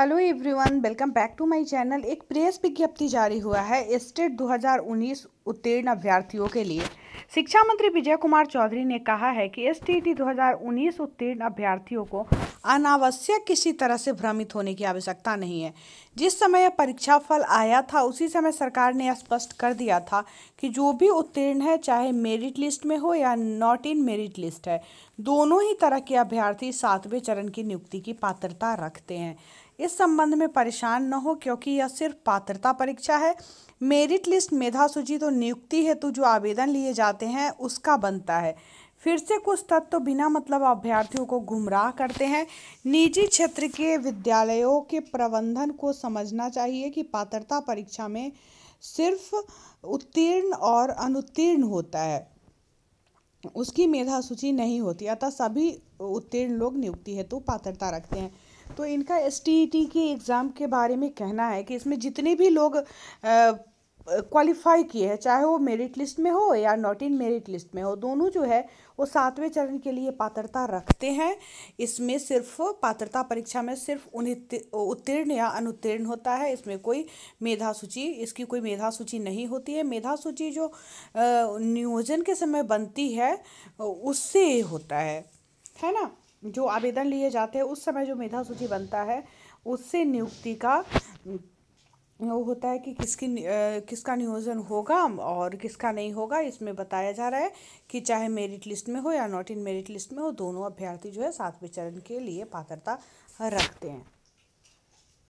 hello everyone welcome back to my channel एक press विज्ञप्ति जारी हुआ है स्टेट 2019 उत्तीर्ण अभ्यर्थियों के लिए शिक्षा मंत्री विजय कुमार चौधरी ने कहा है कि एस टी 2019 उत्तीर्ण अभ्यर्थियों को अनावश्यक किसी तरह से भ्रमित होने की आवश्यकता नहीं है जिस समय यह परीक्षा फल आया था उसी समय सरकार ने स्पष्ट कर दिया था कि जो भी उत्तीर्ण है चाहे मेरिट लिस्ट में हो या नॉट इन मेरिट लिस्ट है दोनों ही तरह के अभ्यर्थी सातवें चरण की नियुक्ति की पात्रता रखते हैं इस संबंध में परेशान न हो क्योंकि यह सिर्फ पात्रता परीक्षा है मेरिट लिस्ट मेधा सूची तो नियुक्ति हेतु जो आवेदन लिए जाते हैं उसका बनता है फिर से कुछ तत्व तो बिना मतलब अभ्यर्थियों को गुमराह करते हैं निजी क्षेत्र के विद्यालयों के प्रबंधन को समझना चाहिए कि पात्रता परीक्षा में सिर्फ उत्तीर्ण और अनुत्तीर्ण होता है उसकी मेधा सूची नहीं होती अतः सभी उत्तीर्ण लोग नियुक्ति हेतु तो पात्रता रखते हैं तो इनका एस e के एग्ज़ाम के बारे में कहना है कि इसमें जितने भी लोग क्वालिफाई किए हैं चाहे वो मेरिट लिस्ट में हो या नॉट इन मेरिट लिस्ट में हो दोनों जो है वो सातवें चरण के लिए पात्रता रखते हैं इसमें सिर्फ पात्रता परीक्षा में सिर्फ उन्हें उत्तीर्ण या अनुत्तीर्ण होता है इसमें कोई मेधा सूची इसकी कोई मेधा सूची नहीं होती है मेधा सूची जो नियोजन के समय बनती है उससे होता है है ना जो आवेदन लिए जाते हैं उस समय जो मेधा सूची बनता है उससे नियुक्ति का वो होता है कि किसकी किसका नियोजन होगा और किसका नहीं होगा इसमें बताया जा रहा है कि चाहे मेरिट लिस्ट में हो या नॉट इन मेरिट लिस्ट में हो दोनों अभ्यर्थी जो है सातवें चरण के लिए पात्रता रखते हैं